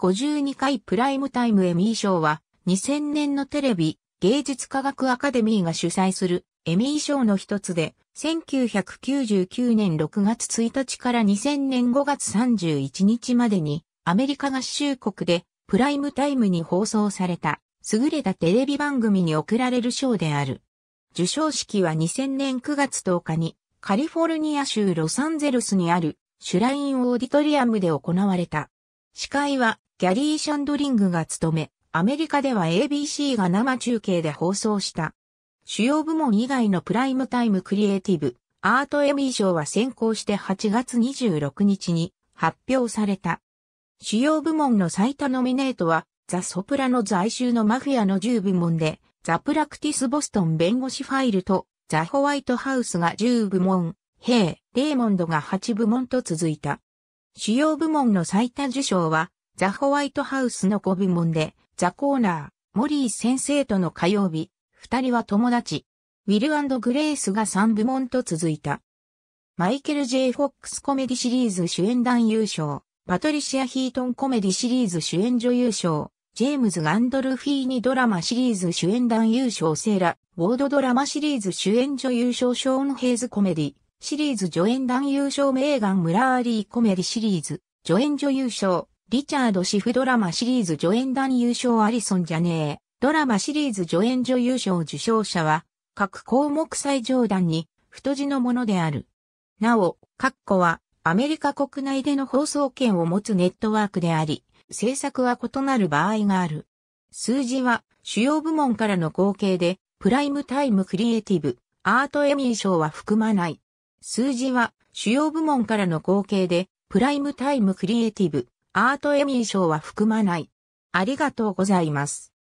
52回プライムタイムエミー賞は、2000年のテレビ、芸術科学アカデミーが主催するエミー賞の一つで、1999年6月1日から2000年5月31日までに、アメリカ合衆国でプライムタイムに放送された、優れたテレビ番組に贈られる賞である。受賞式は2000年9月10日に、カリフォルニア州ロサンゼルスにある、シュラインオーディトリアムで行われた。司会はギャリー・シャンドリングが務め、アメリカでは ABC が生中継で放送した。主要部門以外のプライムタイムクリエイティブ、アートエミー賞は先行して8月26日に発表された。主要部門の最多ノミネートは、ザ・ソプラノ在州のマフィアの10部門で、ザ・プラクティス・ボストン弁護士ファイルと、ザ・ホワイトハウスが10部門、ヘイ・レーモンドが8部門と続いた。主要部門の最多受賞は、ザ・ホワイトハウスの5部門で、ザ・コーナー、モリー先生との火曜日、二人は友達。ウィルグレースが3部門と続いた。マイケル・ J・ フォックスコメディシリーズ主演男優賞、パトリシア・ヒートンコメディシリーズ主演女優賞、ジェームズ・ガンドルフィーニドラマシリーズ主演男優賞セーラ、ウォードドラマシリーズ主演女優賞ショーン・ヘイズコメディ、シリーズ助演男優賞メーガン・ムラーリーコメディシリーズ、助演女優賞、リチャード・シフドラマシリーズ助演男優賞アリソンじゃねえ。ドラマシリーズ助演女優賞受賞者は、各項目最上段に太字のものである。なお、ッコは、アメリカ国内での放送権を持つネットワークであり、制作は異なる場合がある。数字は、主要部門からの合計で、プライムタイムクリエイティブ、アートエミー賞は含まない。数字は、主要部門からの合計で、プライムタイムクリエイティブ、アートエミー賞は含まない。ありがとうございます。